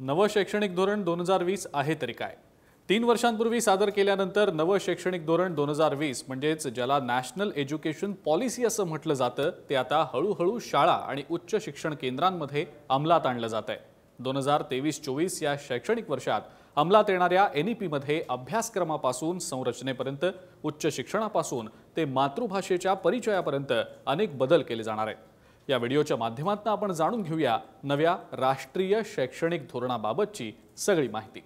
नवं शैक्षणिक धोरण दोन हजार वीस आहे तरी काय तीन वर्षांपूर्वी सादर केल्यानंतर नवं शैक्षणिक धोरण दोन हजार वीस म्हणजेच ज्याला नॅशनल एज्युकेशन पॉलिसी असं म्हटलं जातं ते आता हळूहळू शाळा आणि उच्च शिक्षण केंद्रांमध्ये अंमलात आणलं जात आहे दोन हजार तेवीस चोवीस या शैक्षणिक वर्षात अंमलात येणाऱ्या एन ई पीमध्ये अभ्यासक्रमापासून संरचनेपर्यंत उच्च शिक्षणापासून ते मातृभाषेच्या परिचयापर्यंत अनेक बदल केले जाणार आहेत या व्हिडिओच्या माध्यमातून आपण जाणून घेऊया नव्या राष्ट्रीय शैक्षणिक धोरणाबाबतची सगळी माहिती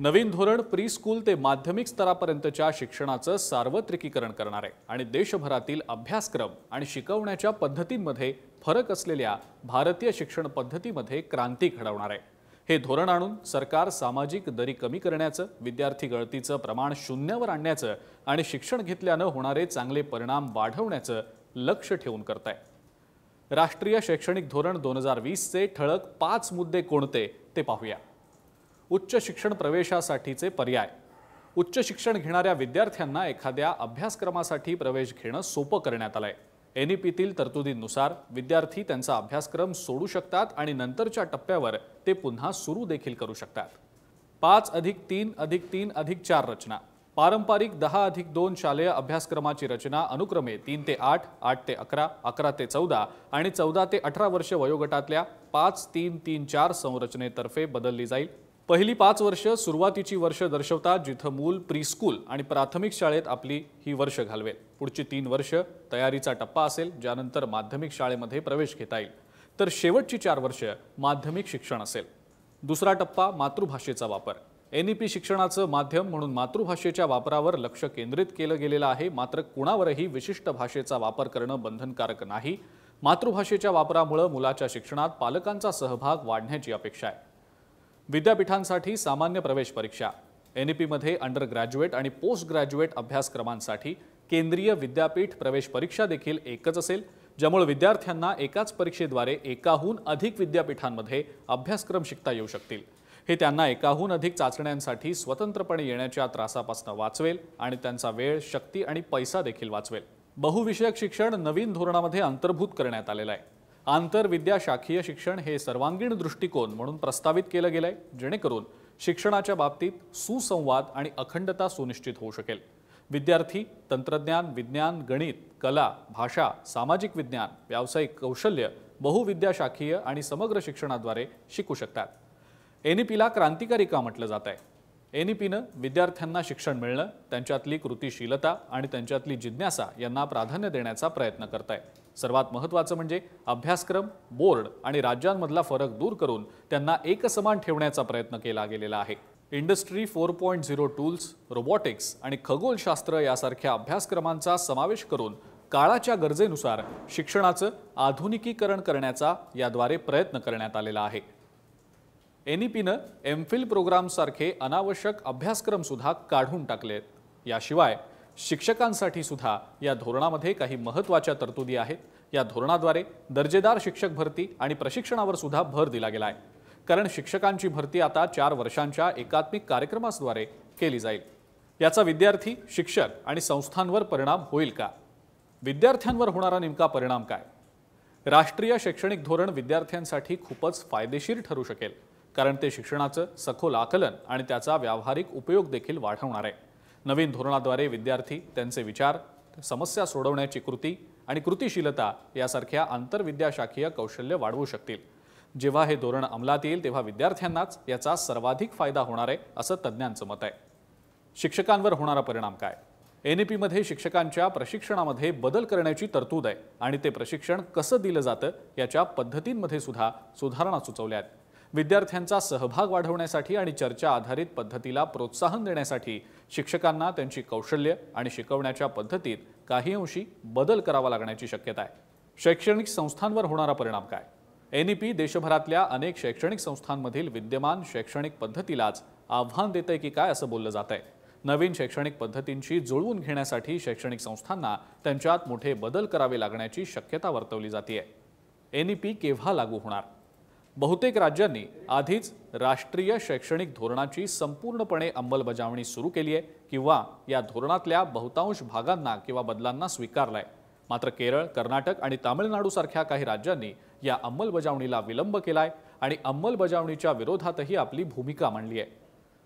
नवीन धोरण प्री स्कूल ते माध्यमिक स्तरापर्यंतच्या शिक्षणाचं सार्वत्रिकीकरण करणार आहे आणि देशभरातील अभ्यासक्रम आणि शिकवण्याच्या पद्धतींमध्ये फरक असलेल्या भारतीय शिक्षण पद्धतीमध्ये क्रांती घडवणार आहे हे धोरण आणून सरकार सामाजिक दरी कमी करण्याचं विद्यार्थी गळतीचं प्रमाण शून्यावर आणण्याचं आणि शिक्षण घेतल्यानं होणारे चांगले परिणाम वाढवण्याचं लक्ष ठेवून करत आहे राष्ट्रीय शैक्षणिक धोरण दोन हजार वीसचे ठळक पाच मुद्दे कोणते ते पाहूया उच्च शिक्षण प्रवेशासाठीचे पर्याय उच्च शिक्षण घेणाऱ्या विद्यार्थ्यांना एखाद्या अभ्यासक्रमासाठी प्रवेश घेणं सोपं करण्यात आलंय एन ई पीतील तरतुदींनुसार विद्यार्थी त्यांचा अभ्यासक्रम सोडू शकतात आणि नंतरच्या टप्प्यावर ते पुन्हा सुरू देखील करू शकतात पाच अधिक तीन अधिक तीन अधिक चार रचना पारंपरिक दहा अधिक दोन शालेय अभ्यासक्रमाची रचना अनुक्रमे तीन ते आठ आठ ते अकरा अकरा ते चौदा आणि चौदा ते अठरा वर्ष वयोगटातल्या पाच तीन तीन चार संरचनेतर्फे बदलली जाईल पहिली पाच वर्ष सुरुवातीची वर्ष दर्शवतात जिथं मूल प्रीस्कूल आणि प्राथमिक शाळेत आपली ही वर्ष घालवेल पुढची तीन वर्ष तयारीचा टप्पा असेल ज्यानंतर माध्यमिक शाळेमध्ये प्रवेश घेता येईल तर शेवटची चार वर्ष माध्यमिक शिक्षण असेल दुसरा टप्पा मातृभाषेचा वापर एन ई पी शिक्षणाचं माध्यम म्हणून मातृभाषेच्या वापरावर लक्ष केंद्रित केलं गेलेलं आहे मात्र कुणावरही विशिष्ट भाषेचा वापर करणं बंधनकारक नाही मातृभाषेच्या वापरामुळं मुलाच्या शिक्षणात पालकांचा सहभाग वाढण्याची अपेक्षा आहे विद्यापीठांसाठी सामान्य प्रवेश परीक्षा एन ई पीमध्ये अंडर ग्रॅज्युएट आणि पोस्ट ग्रॅज्युएट अभ्यासक्रमांसाठी केंद्रीय विद्यापीठ प्रवेश परीक्षा देखील एकच असेल ज्यामुळे विद्यार्थ्यांना एकाच परीक्षेद्वारे एकाहून अधिक विद्यापीठांमध्ये अभ्यासक्रम शिकता येऊ शकतील हे त्यांना एकाहून अधिक चाचण्यांसाठी स्वतंत्रपणे येण्याच्या त्रासापासून वाचवेल आणि त्यांचा वेळ शक्ती आणि पैसा देखील वाचवेल बहुविषयक शिक्षण नवीन धोरणामध्ये अंतर्भूत करण्यात आलेलं आहे शाखीय शिक्षण हे सर्वांगीण दृष्टिकोन म्हणून प्रस्तावित केलं गेलं आहे जेणेकरून शिक्षणाच्या बाबतीत सुसंवाद आणि अखंडता सुनिश्चित होऊ शकेल विद्यार्थी तंत्रज्ञान विज्ञान गणित कला भाषा सामाजिक विज्ञान व्यावसायिक कौशल्य बहुविद्याशाखीय आणि समग्र शिक्षणाद्वारे शिकू शकतात एनईपीला क्रांतिकारी का म्हटलं जात आहे एन ई पीनं विद्यार्थ्यांना शिक्षण मिळणं त्यांच्यातली कृतिशीलता आणि त्यांच्यातली जिज्ञासा यांना प्राधान्य देण्याचा प्रयत्न करत आहे सर्वात महत्त्वाचं म्हणजे अभ्यासक्रम बोर्ड आणि राज्यांमधला फरक दूर करून त्यांना एकसमान ठेवण्याचा प्रयत्न केला गेलेला आहे industry four point zero tools robotics आणि खगोलशास्त्र यासारख्या अभ्यासक्रमांचा समावेश करून काळाच्या गरजेनुसार शिक्षणाचं आधुनिकीकरण करण्याचा याद्वारे प्रयत्न करण्यात आलेला आहे एन ई पीनं एमफिल प्रोग्रामसारखे अनावश्यक अभ्यासक्रमसुद्धा काढून टाकलेत याशिवाय शिक्षकांसाठी सुद्धा या धोरणामध्ये काही महत्त्वाच्या तरतुदी आहेत या धोरणाद्वारे दर्जेदार शिक्षक भरती आणि प्रशिक्षणावर सुद्धा भर दिला गेला आहे कारण शिक्षकांची भरती आता चार वर्षांच्या एकात्मिक कार्यक्रमाद्वारे केली जाईल याचा विद्यार्थी शिक्षक आणि संस्थांवर परिणाम होईल का विद्यार्थ्यांवर होणारा नेमका परिणाम काय राष्ट्रीय शैक्षणिक धोरण विद्यार्थ्यांसाठी खूपच फायदेशीर ठरू शकेल कारण ते शिक्षणाचं सखोल आकलन आणि त्याचा व्यावहारिक उपयोग देखील वाढवणार आहे नवीन धोरणाद्वारे विद्यार्थी त्यांचे विचार समस्या सोडवण्याची कृती आणि कृतिशीलता यासारख्या आंतरविद्याशाखीय कौशल्य वाढवू शकतील जेव्हा हे धोरण अंमलात येईल तेव्हा विद्यार्थ्यांनाच याचा सर्वाधिक फायदा होणार आहे असं तज्ज्ञांचं मत आहे शिक्षकांवर होणारा परिणाम काय एन ई पीमध्ये e शिक्षकांच्या प्रशिक्षणामध्ये बदल करण्याची तरतूद आहे आणि ते प्रशिक्षण कसं दिलं जातं याच्या पद्धतींमध्ये सुद्धा सुधारणा सुचवल्या आहेत विद्यार्थ्यांचा सहभाग वाढवण्यासाठी आणि चर्चा आधारित पद्धतीला प्रोत्साहन देण्यासाठी शिक्षकांना त्यांची कौशल्य आणि शिकवण्याच्या पद्धतीत काही अंशी बदल करावा लागण्याची शक्यता आहे शैक्षणिक संस्थांवर होणारा परिणाम काय एन ई पी देशभरातल्या अनेक शैक्षणिक संस्थांमधील विद्यमान शैक्षणिक पद्धतीलाच आव्हान देत आहे की काय असं बोललं जात आहे नवीन शैक्षणिक पद्धतींशी जुळवून घेण्यासाठी शैक्षणिक संस्थांना त्यांच्यात मोठे बदल करावे लागण्याची शक्यता वर्तवली जाते एन ई पी केव्हा लागू होणार बहुतेक राज्यांनी आधीच राष्ट्रीय शैक्षणिक धोरणाची संपूर्णपणे अंमलबजावणी सुरू केली आहे किंवा या धोरणातल्या बहुतांश भागांना किंवा बदलांना स्वीकारलाय मात्र केरळ कर्नाटक आणि तामिळनाडूसारख्या काही राज्यांनी या अंमलबजावणीला विलंब केलाय आणि अंमलबजावणीच्या विरोधातही आपली भूमिका मांडली आहे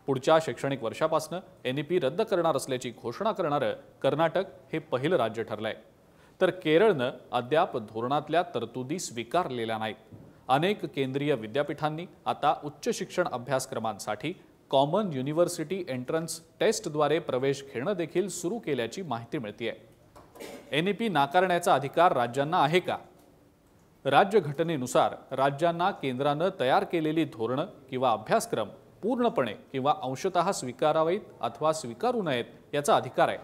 पुढच्या शैक्षणिक वर्षापासून एन ई e पी रद्द करणार असल्याची घोषणा करणारं कर्नाटक हे पहिलं राज्य ठरलंय तर केरळनं अद्याप धोरणातल्या तरतुदी स्वीकारलेल्या नाहीत अनेक केंद्रीय विद्यापीठांनी आता उच्च शिक्षण अभ्यासक्रमांसाठी कॉमन युनिव्हर्सिटी एंट्रन्स टेस्टद्वारे प्रवेश घेणं देखील सुरू केल्याची माहिती मिळते एन ई पी नाकारण्याचा अधिकार राज्यांना आहे का राज्यघटनेनुसार राज्यांना केंद्रानं तयार केलेली धोरणं किंवा अभ्यासक्रम पूर्णपणे किंवा अंशत स्वीकारावेत अथवा स्वीकारू नयेत याचा अधिकार आहे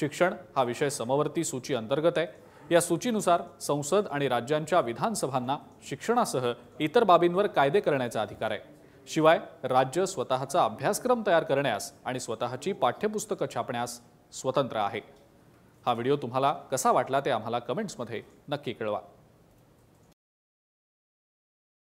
शिक्षण हा विषय समवर्ती सूची अंतर्गत आहे या सूचीनुसार संसद आणि राज्यांच्या विधानसभांना शिक्षणासह इतर बाबींवर कायदे करण्याचा अधिकार आहे शिवाय राज्य स्वतःचा अभ्यासक्रम तयार करण्यास आणि स्वतःची पाठ्यपुस्तकं छापण्यास स्वतंत्र आहे हा व्हिडिओ तुम्हाला कसा वाटला ते आम्हाला कमेंट्समध्ये नक्की कळवा